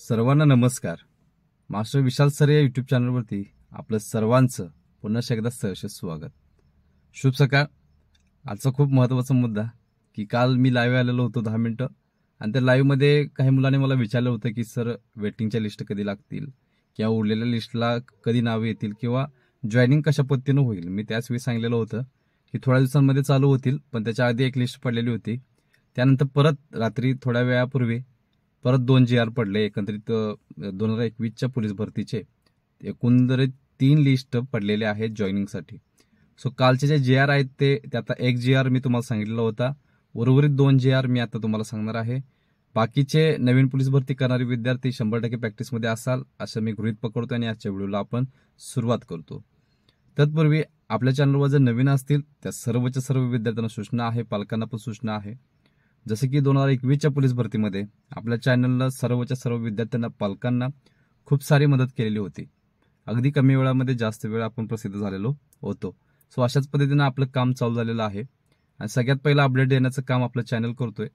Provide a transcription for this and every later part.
सर्वांना नमस्कार master Vishal sir या यूट्यूब चॅनलवरती आपलं सर्वांचं पुन्हा एकदा सहर्ष स्वागत शुभ सकाळ आजचा खूप महत्त्वाचा मुद्दा की काल मी लाईव्ह आलेलो होतो दहा मिनटं आणि त्या लाईव्हमध्ये काही मुलाने मला विचारलं होतं की सर वेटिंगच्या लिस्ट कधी लागतील किंवा उरलेल्या लिस्टला कधी नावे येतील किंवा जॉईनिंग कशा पद्धतीनं होईल मी त्याचवेळी सांगलेलं होतं की थोड्या दिवसांमध्ये चालू होतील पण त्याच्या आधी एक लिस्ट पडलेली होती त्यानंतर परत रात्री थोड्या वेळापूर्वी परत दोन जी आर पडले एकंदरीत दोन हजार एकवीसच्या पोलीस भरतीचे एकंदरीत तीन लिस्ट पडलेले आहेत जॉईनिंगसाठी सो कालचे जे जे आर आहेत ते आता एक जे आर मी तुम्हाला सांगितलेला होता उर्वरित दोन जे आर मी आता तुम्हाला सांगणार आहे बाकीचे नवीन पोलीस भरती करणारे विद्यार्थी शंभर टक्के प्रॅक्टिसमध्ये असाल असं मी गृहित पकडतो आणि आजच्या व्हिडिओला आपण सुरुवात करतो तत्पूर्वी आपल्या चॅनलवर जर नवीन असतील त्या सर्वच्या सर्व विद्यार्थ्यांना सूचना आहे पालकांना पण सूचना आहे जसं की दोन हजार एकवीसच्या पोलीस भरतीमध्ये आपल्या चॅनलनं सर्वच्या सर्व विद्यार्थ्यांना पालकांना खूप सारी मदत केलेली होती अगदी कमी वेळामध्ये जास्त वेळ आपण प्रसिद्ध झालेलो होतो सो अशाच पद्धतीनं आपलं काम चालू झालेलं आहे आणि सगळ्यात पहिलं अपडेट देण्याचं काम आपलं चॅनल करतोय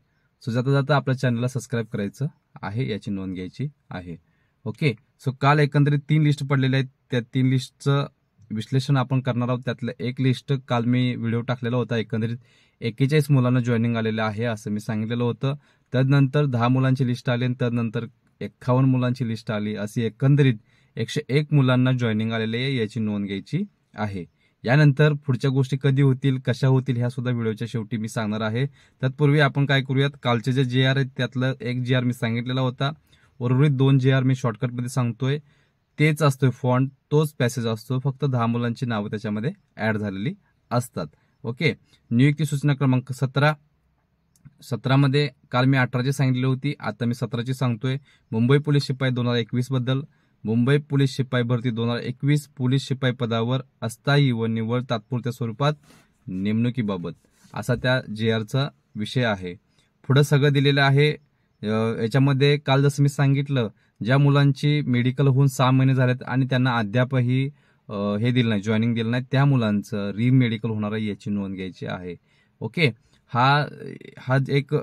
सो जाता जाता आपल्या चॅनलला सबस्क्राईब करायचं आहे याची नोंद घ्यायची आहे ओके सो काल एकंदरीत तीन लिस्ट पडलेल्या आहेत त्या तीन लिस्टचं विश्लेषण आपण करणार आहोत त्यातलं एक लिस्ट काल मी व्हिडिओ टाकलेला होता एकंदरीत एक्केचाळीस मुलांना जॉईनिंग आलेलं आहे असं मी सांगितलेलं होतं त्यानंतर दहा मुलांची लिस्ट आली आणि त्यानंतर एक्कावन्न मुलांची लिस्ट आली अशी एकंदरीत एकशे एक मुलांना जॉईनिंग आलेली आहे याची नोंद घ्यायची आहे यानंतर पुढच्या गोष्टी कधी होतील कशा होतील ह्या सुद्धा व्हिडिओच्या शेवटी मी सांगणार आहे तत्पूर्वी आपण काय करूयात कालचे जे जे आर आहेत त्यातलं एक जे आर मी सांगितलेला होता उर्वरित दोन जे आर मी शॉर्टकटमध्ये सांगतोय तेच असतो फॉन्ट तोच पॅसेज असतो फक्त दहा मुलांची नावं त्याच्यामध्ये ॲड झालेली असतात ओके नियुक्ती सूचना क्रमांक सतरा सतरामध्ये काल मी अठराची सांगितली होती आता मी सतराची सांगतोय मुंबई पोलीस शिपाई दोन हजार एकवीसबद्दल मुंबई पोलीस शिपाई भरती दोन हजार एकवीस पोलीस शिपाई पदावर अस्थायी व निव्वळ तात्पुरत्या स्वरूपात नेमणुकीबाबत असा त्या जे आरचा विषय आहे पुढं सगळं दिलेलं आहे याच्यामध्ये काल जसं मी सांगितलं ज्या मुलांची मेडिकल होऊन सहा महिने झालेत आणि त्यांना अद्यापही हे दिलं नाही जॉईनिंग दिलं नाही त्या मुलांचं मेडिकल होणार आहे याची नोंद घ्यायची आहे ओके हा हा एक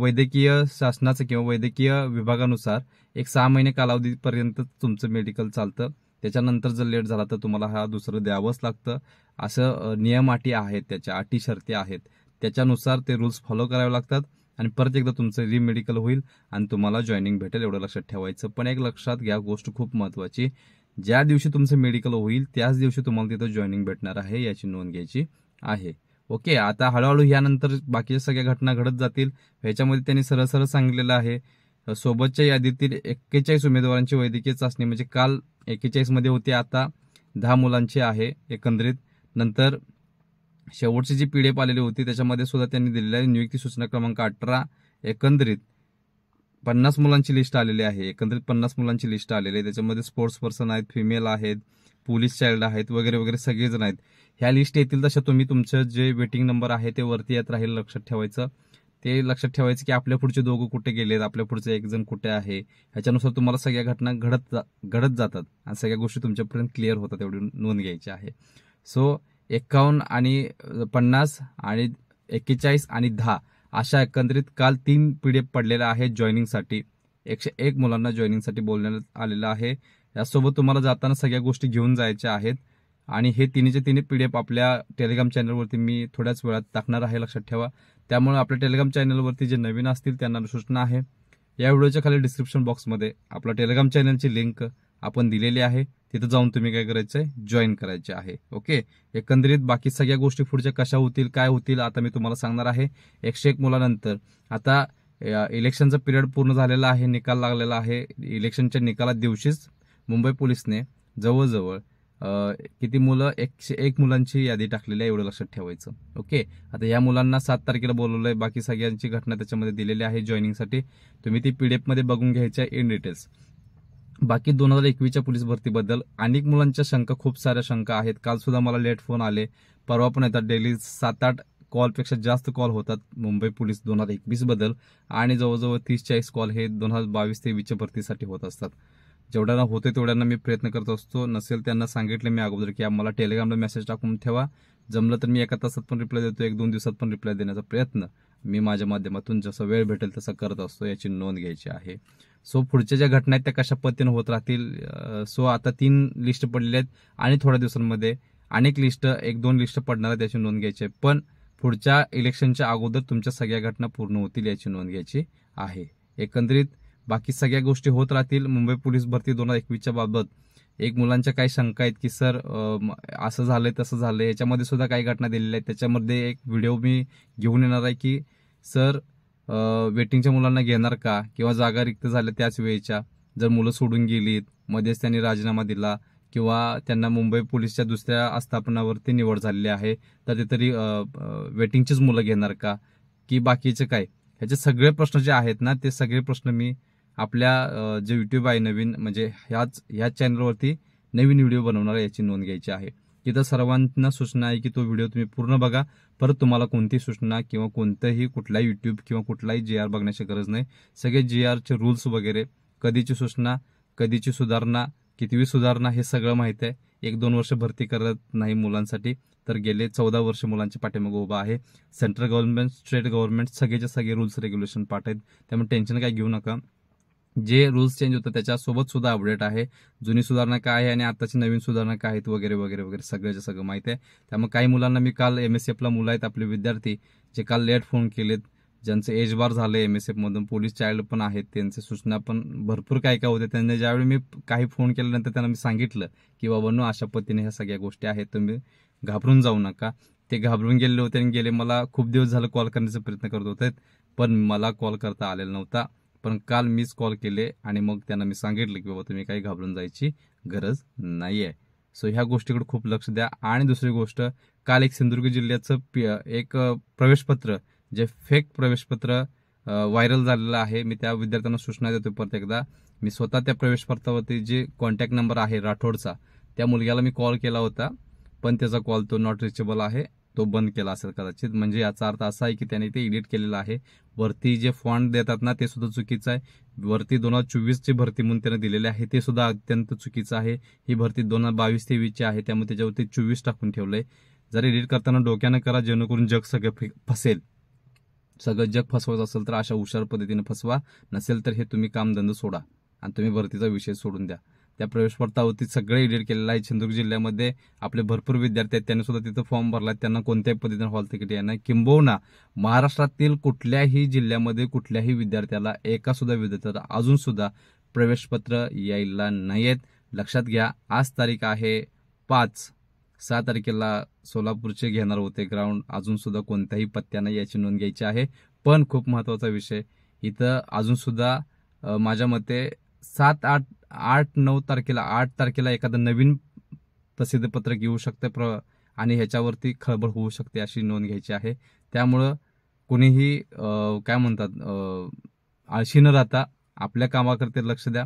वैद्यकीय शासनाचं किंवा वैद्यकीय विभागानुसार एक सहा महिने कालावधीपर्यंत तुमचं मेडिकल चालतं त्याच्यानंतर जर लेट झाला तर तुम्हाला हा दुसरं द्यावंच लागतं असं नियम अटी आहेत त्याच्या अटी शर्ती आहेत त्याच्यानुसार ते रूल्स फॉलो करावे लागतात आणि परत एकदा तुमचं रिमेडिकल होईल आणि तुम्हाला जॉईनिंग भेटेल एवढं लक्षात ठेवायचं पण एक लक्षात घ्या गोष्ट खूप महत्वाची ज्या दिवशी तुमचं मेडिकल होईल त्याच दिवशी तुम्हाला तिथं जॉईनिंग भेटणार आहे याची नोंद घ्यायची आहे ओके आता हळूहळू यानंतर बाकीच्या सगळ्या घटना घडत जातील ह्याच्यामध्ये त्यांनी सरळ सरळ सांगितलेलं आहे सोबतच्या यादीतील एक्केचाळीस उमेदवारांची वैद्यकीय चाचणी म्हणजे काल एक्केचाळीसमध्ये होती आता दहा मुलांची आहे एकंदरीत नंतर शेवटची जी पी डी एफ आलेली होती त्याच्यामध्ये सुद्धा त्यांनी दिलेली आहे नियुक्ती सूचना क्रमांक अठरा एकंदरीत पन्नास मुलांची लिस्ट आलेली आहे एकंदरीत पन्नास मुलांची लिस्ट आलेली आहे त्याच्यामध्ये स्पोर्ट्स पर्सन आहेत फिमेल आहेत पोलीस चाइल्ड आहेत वगैरे वगैरे सगळेजण आहेत ह्या लिस्ट येतील तशा तुम्ही तुमचं जे वेटिंग नंबर आहे ते वरती येत राहील लक्षात ठेवायचं ते लक्षात ठेवायचं की आपल्या पुढचे दोघं कुठे गेलेत आपल्या पुढचे एक जण कुठे आहे ह्याच्यानुसार तुम्हाला सगळ्या घटना घडत जा घडत जातात आणि सगळ्या गोष्टी तुमच्यापर्यंत क्लिअर होतात एवढी नोंद घ्यायची आहे सो एक्कावन्न आणि पन्नास आणि एक्केचाळीस आणि दहा अशा एकंदरीत काल तीन एफ पडलेल्या आहेत जॉईनिंगसाठी एकशे एक मुलांना जॉईनिंगसाठी बोलण्यात आलेलं आहे यासोबत तुम्हाला जाताना सगळ्या गोष्टी घेऊन जायच्या आहेत आणि हे तिन्हीचे तिन्ही पी डी एफ आपल्या टेलिग्राम चॅनलवरती मी थोड्याच वेळात टाकणार आहे लक्षात ठेवा त्यामुळे आपल्या टेलिग्राम चॅनलवरती जे नवीन असतील त्यांना सूचना आहे या व्हिडिओच्या खाली डिस्क्रिप्शन बॉक्समध्ये आपल्या टेलिग्राम चॅनलची लिंक आपण दिलेली आहे तिथं जाऊन तुम्ही काय करायचं आहे जॉईन करायचे आहे ओके एकंदरीत बाकी सगळ्या गोष्टी पुढच्या कशा होतील काय होतील आता मी तुम्हाला सांगणार आहे एकशे एक मुलानंतर आता इलेक्शनचा पिरियड पूर्ण झालेला आहे निकाल लागलेला आहे इलेक्शनच्या निकाला दिवशीच मुंबई पोलिसने जवळजवळ किती मुलं एकशे एक मुलांची यादी टाकलेली आहे एवढं लक्षात ठेवायचं ओके आता या मुलांना सात तारखेला बोलवलं आहे बाकी सगळ्यांची घटना त्याच्यामध्ये दिलेली आहे जॉईनिंगसाठी तुम्ही ती पी डी एफमध्ये बघून घ्यायची आहे इन डिटेल्स बाकी दोन हजार एकवीसच्या पोलीस भरतीबद्दल अनेक मुलांच्या शंका खूप साऱ्या शंका आहेत काल सुद्धा मला लेट फोन आले परवा पण येतात डेली सात आठ कॉलपेक्षा जास्त कॉल होतात मुंबई पोलीस दोन हजार बद्दल आणि जवळजवळ तीस चाळीस कॉल हे दोन हजार बावीस तेवीसच्या भरतीसाठी होत असतात जेवढ्यांना होते तेवढ्यांना मी प्रयत्न करत असतो नसेल त्यांना सांगितले मी अगोदर की मला टेलिग्रामला मेसेज टाकून ठेवा जमलं तर मी एका तासात पण रिप्लाय देतो एक दोन दिवसात पण रिप्लाय देण्याचा प्रयत्न मी माझ्या माध्यमातून जसं वेळ भेटेल तसं करत असतो याची नोंद घ्यायची आहे सो पुढच्या ज्या घटना आहेत त्या कशा पद्धतीनं होत राहतील सो आता तीन लिस्ट पडलेल्या आहेत आणि थोड्या दिवसांमध्ये अनेक लिस्ट एक दोन लिस्ट पडणार आहेत याची नोंद घ्यायची आहे पण पुढच्या इलेक्शनच्या अगोदर तुमच्या सगळ्या घटना पूर्ण होतील याची नोंद घ्यायची आहे एकंदरीत बाकी सगळ्या गोष्टी होत राहतील मुंबई पोलीस भरती दोन हजार एकवीसच्या बाबत एक मुलांच्या काही शंका आहेत की सर असं झालंय तसं झालंय याच्यामध्ये सुद्धा काही घटना दिलेल्या आहेत त्याच्यामध्ये एक व्हिडिओ मी घेऊन येणार आहे की सर वेटिंगच्या मुलांना घेणार का किंवा जागा रिक्त झाल्या त्याच वेळेच्या जर मुलं सोडून गेलीत मध्येच त्यांनी राजीनामा दिला किंवा त्यांना मुंबई पोलिसच्या दुसऱ्या आस्थापनावरती निवड झालेली आहे तर ते तरी वेटिंगचीच मुलं घेणार का की बाकीचे काय ह्याचे सगळे प्रश्न जे आहेत ना ते सगळे प्रश्न मी आपल्या जे यूट्यूब आहे नवीन म्हणजे ह्याच ह्याच चॅनलवरती नवीन व्हिडिओ बनवणार याची नोंद घ्यायची आहे इथं सर्वांना सूचना आहे की तो व्हिडिओ तुम्ही पूर्ण बघा परत तुम्हाला कोणती सूचना किंवा कोणतंही कुठलाही युट्यूब किंवा कुठलाही जी आर बघण्याची गरज नाही सगळे जी आरचे रूल्स वगैरे कधीची सूचना कधीची सुधारणा कितीवी सुधारणा हे सगळं माहीत आहे एक दोन वर्ष भरती करत नाही मुलांसाठी तर गेले चौदा वर्ष मुलांच्या पाठीमागे उभा आहे सेंट्रल गव्हर्नमेंट स्टेट गव्हर्नमेंट सगळेच्या सगळे रूल्स रेग्युलेशन पाठ आहेत त्यामुळे टेन्शन काय घेऊ नका जे रूल्स चेंज होतात त्याच्यासोबत सुद्धा अपडेट आहे जुनी सुधारणा काय आहे आणि आताची नवीन सुधारणा काय आहेत वगैरे वगैरे वगैरे सगळ्याचं सगळं माहिती आहे त्यामुळे काही मुलांना मी काल एम एस एफला मुलं आहेत आपले विद्यार्थी जे काल लेट फोन केलेत ज्यांचं एज बार झालं एम एस एफमधून पोलीस चाइल्ड पण आहेत त्यांचे सूचना पण भरपूर काय काय होते त्यांना ज्यावेळी मी काही फोन केल्यानंतर त्यांना मी सांगितलं की बाबांनो अशा पद्धतीने ह्या सगळ्या गोष्टी आहेत तुम्ही घाबरून जाऊ नका ते घाबरून गेले होते आणि गेले मला खूप दिवस झालं कॉल करण्याचा प्रयत्न करत होते पण मला कॉल करता आलेला नव्हता पण काल मीच कॉल केले आणि मग त्यांना मी सांगितलं की बाबा तुम्ही काही घाबरून जायची गरज नाही आहे सो ह्या गोष्टीकडे खूप लक्ष द्या आणि दुसरी गोष्ट काल एक सिंधुदुर्ग जिल्ह्याचं एक प्रवेशपत्र जे फेक प्रवेशपत्र व्हायरल झालेलं आहे मी त्या विद्यार्थ्यांना सूचना देतो परत एकदा मी स्वतः त्या प्रवेशपत्रावरती जे कॉन्टॅक्ट नंबर आहे राठोडचा त्या मुलग्याला मी कॉल केला होता पण त्याचा कॉल तो नॉट रिचेबल आहे तो बंद केला असेल कदाचित म्हणजे याचा अर्थ असा आहे की त्याने ते एडिट केलेलं आहे वरती जे फॉन्ट देतात ना ते सुद्धा चुकीचं आहे वरती दोन हजार चोवीसची भरती म्हणून त्यानं दिलेली आहे ते सुद्धा अत्यंत चुकीचं आहे ही भरती दोन हजार बावीस तेवीसची आहे त्यामुळे त्याच्यावरती चोवीस टाकून ठेवलंय जर एडिट करताना डोक्यानं करा जेणेकरून जग सगळं फसेल सगळं जग फसवायचं असेल तर अशा हुशार पद्धतीने फसवा नसेल तर हे तुम्ही कामधंद सोडा आणि तुम्ही भरतीचा विषय सोडून द्या त्या प्रवेश पडतावरती सगळे एडिट केलेलं आहे सिंधुदुर्ग जिल्ह्यामध्ये आपले भरपूर विद्यार्थी आहेत त्यांनी सुद्धा तिथं फॉर्म भरला त्यांना कोणत्याही पद्धतीने हॉल तिकीट येणार किंबहुना महाराष्ट्रातील कुठल्याही जिल्ह्यामध्ये कुठल्याही विद्यार्थ्याला एका सुद्धा विद्यार्थ्याला अजून सुद्धा प्रवेशपत्र यायला नाही आहेत लक्षात घ्या आज तारीख आहे पाच सहा तारखेला सोलापूरचे घेणार होते ग्राउंड अजूनसुद्धा कोणत्याही पत्त्यानं याची नोंद घ्यायची आहे पण खूप महत्त्वाचा विषय इथं अजूनसुद्धा माझ्या मते सात आठ आठ नऊ तारखेला आठ तारखेला एखादं नवीन प्रसिद्धपत्रक येऊ शकते प्र आणि ह्याच्यावरती खळबळ होऊ शकते अशी नोंद घ्यायची आहे त्यामुळं कोणीही काय म्हणतात आळशी न राहता आपल्या कामाकरते लक्ष द्या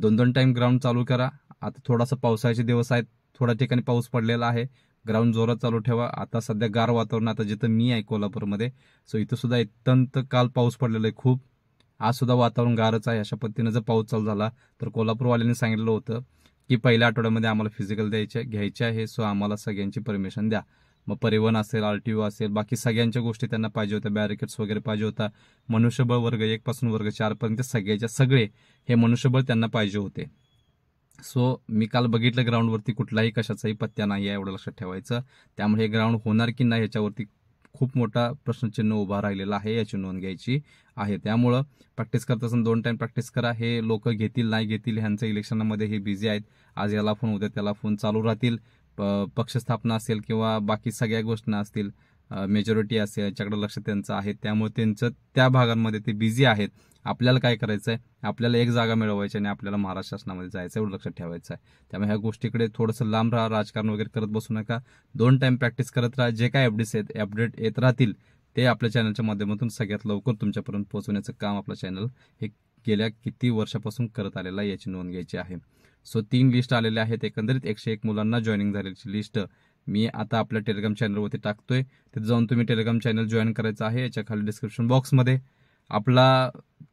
दोन दोन टाईम ग्राउंड चालू करा आता थोडासा पावसाळ्याचे दिवस आहेत थोड्या ठिकाणी पाऊस पडलेला आहे ग्राउंड जोरात चालू ठेवा आता सध्या गार वातावरण आता जिथं मी आहे कोल्हापूरमध्ये सो इथं सुद्धा अत्यंत काल पाऊस पडलेला आहे खूप आज सुद्धा वातावरण गारच आहे अशा पद्धतीनं जर पाऊस चालू झाला तर कोल्हापूरवाल्यांनी सांगितलं होतं की पहिल्या आठवड्यामध्ये आम्हाला फिजिकल द्यायचे घ्यायचे आहे सो आम्हाला सगळ्यांची परमिशन द्या मग परिवहन असेल आर टी ओ असेल बाकी सगळ्यांच्या गोष्टी त्यांना पाहिजे होत्या बॅरिकेड्स वगैरे पाहिजे होता मनुष्यबळ वर्ग एक पासून वर्ग चारपर्यंत सगळ्याच्या सगळे हे मनुष्यबळ त्यांना पाहिजे होते सो मी काल बघितलं ग्राउंडवरती कुठलाही कशाचाही पत्त्या नाही आहे एवढं लक्षात ठेवायचं त्यामुळे हे ग्राउंड होणार की नाही याच्यावरती खूप मोठा प्रश्नचिन्ह उभा राहिलेला आहे याची नोंद घ्यायची आहे त्यामुळं प्रॅक्टिस करत असताना दोन टाइम प्रॅक्टिस करा हे लोक घेतील नाही घेतील ह्यांचं इलेक्शनमध्ये हे बिझी आहेत आज याला फोन उद्या त्याला फोन चालू राहतील पक्षस्थापना असेल किंवा बाकी सगळ्या गोष्टी असतील मेजॉरिटी असे यांच्याकडे लक्ष त्यांचं आहे त्यामुळे त्यांचं त्या भागांमध्ये ते बिझी आहेत आपल्याला काय करायचं आहे आपल्याला एक जागा मिळवायची आणि आपल्याला महाराष्ट्र शासनामध्ये जायचं एवढं लक्षात ठेवायचं आहे त्यामुळे ह्या गोष्टीकडे थोडंसं लांब राहा राजकारण वगैरे करत बसू नका दोन टाईम प्रॅक्टिस करत राहा जे काय अपडेट्स आहेत अपडेट येत राहतील ते आपल्या चॅनलच्या माध्यमातून सगळ्यात लवकर तुमच्यापर्यंत पोहोचवण्याचं काम आपलं चॅनल हे गेल्या किती वर्षापासून करत आलेलं आहे याची नोंद घ्यायची आहे सो तीन लिस्ट आलेल्या आहेत एकंदरीत एकशे एक मुलांना जॉईनिंग झालेली लिस्ट मी आता आपल्या टेलिग्राम चॅनलवरती टाकतोय तिथे जाऊन तुम्ही टेलिग्राम चॅनल जॉईन करायचं आहे याच्या खाली डिस्क्रिप्शन बॉक्समध्ये आपला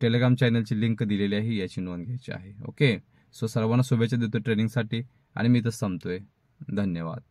टेलिग्राम चॅनलची लिंक दिलेली आहे याची नोंद घ्यायची आहे ओके सो सर्वांना शुभेच्छा देतो ट्रेनिंगसाठी आणि मी इथं संपतोय धन्यवाद